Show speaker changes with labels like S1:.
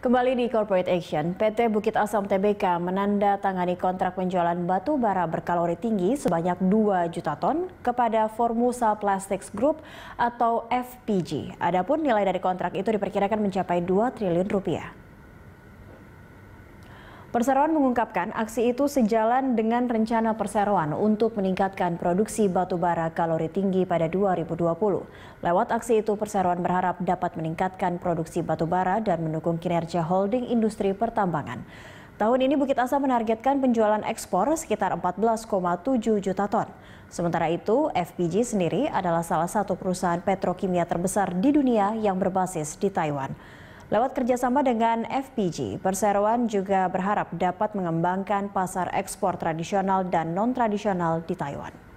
S1: Kembali di Corporate Action, PT Bukit Asam TBK menandatangani kontrak penjualan batu bara berkalori tinggi sebanyak 2 juta ton kepada Formosa Plastics Group atau FPG. Adapun nilai dari kontrak itu diperkirakan mencapai 2 triliun rupiah. Perseroan mengungkapkan aksi itu sejalan dengan rencana perseroan untuk meningkatkan produksi batu bara kalori tinggi pada 2020. Lewat aksi itu perseroan berharap dapat meningkatkan produksi batu bara dan mendukung kinerja holding industri pertambangan. Tahun ini Bukit Asa menargetkan penjualan ekspor sekitar 14,7 juta ton. Sementara itu, FPG sendiri adalah salah satu perusahaan petrokimia terbesar di dunia yang berbasis di Taiwan. Lewat kerjasama dengan FPG, perseroan juga berharap dapat mengembangkan pasar ekspor tradisional dan non-tradisional di Taiwan.